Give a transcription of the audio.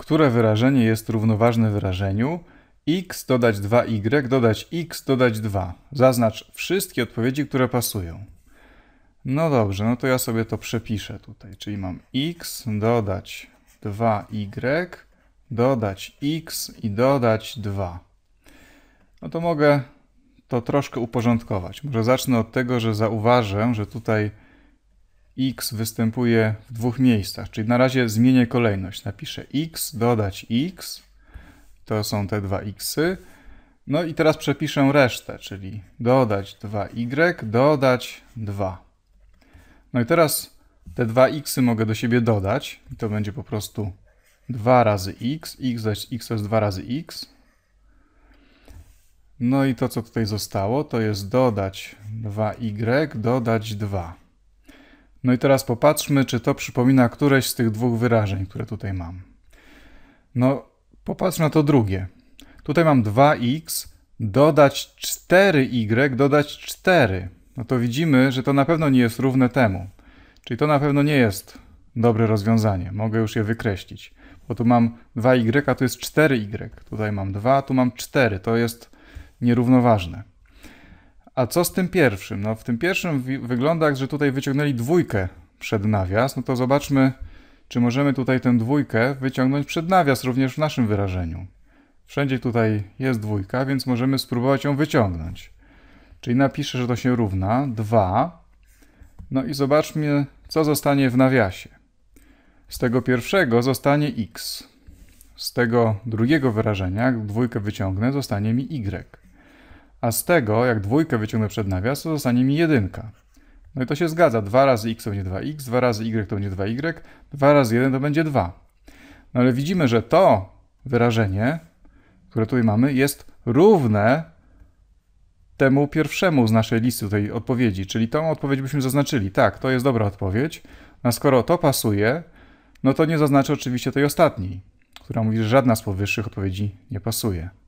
które wyrażenie jest równoważne wyrażeniu x dodać 2y dodać x dodać 2. Zaznacz wszystkie odpowiedzi, które pasują. No dobrze, no to ja sobie to przepiszę tutaj, czyli mam x dodać 2y dodać x i dodać 2. No to mogę to troszkę uporządkować. Może zacznę od tego, że zauważę, że tutaj x występuje w dwóch miejscach, czyli na razie zmienię kolejność. Napiszę x, dodać x, to są te dwa xy. No i teraz przepiszę resztę, czyli dodać 2y, dodać 2. No i teraz te dwa xy mogę do siebie dodać i to będzie po prostu 2 razy x, x dać x to jest 2 razy x. No i to, co tutaj zostało, to jest dodać 2y, dodać 2. No i teraz popatrzmy, czy to przypomina któreś z tych dwóch wyrażeń, które tutaj mam. No, popatrzmy na to drugie. Tutaj mam 2x, dodać 4y, y, dodać 4. No to widzimy, że to na pewno nie jest równe temu. Czyli to na pewno nie jest dobre rozwiązanie. Mogę już je wykreślić. Bo tu mam 2y, a tu jest 4y. Y. Tutaj mam 2, tu mam 4. To jest nierównoważne. A co z tym pierwszym? No w tym pierwszym wygląda, że tutaj wyciągnęli dwójkę przed nawias. No to zobaczmy, czy możemy tutaj tę dwójkę wyciągnąć przed nawias również w naszym wyrażeniu. Wszędzie tutaj jest dwójka, więc możemy spróbować ją wyciągnąć. Czyli napiszę, że to się równa 2. No i zobaczmy, co zostanie w nawiasie. Z tego pierwszego zostanie x. Z tego drugiego wyrażenia, jak dwójkę wyciągnę, zostanie mi y a z tego, jak dwójkę wyciągnę przed nawias, to zostanie mi jedynka. No i to się zgadza. 2 razy x to będzie 2x, 2 razy y to będzie 2y, 2 razy 1 to będzie 2. No ale widzimy, że to wyrażenie, które tutaj mamy, jest równe temu pierwszemu z naszej listy tej odpowiedzi, czyli tą odpowiedź byśmy zaznaczyli. Tak, to jest dobra odpowiedź. No skoro to pasuje, no to nie zaznaczę oczywiście tej ostatniej, która mówi, że żadna z powyższych odpowiedzi nie pasuje.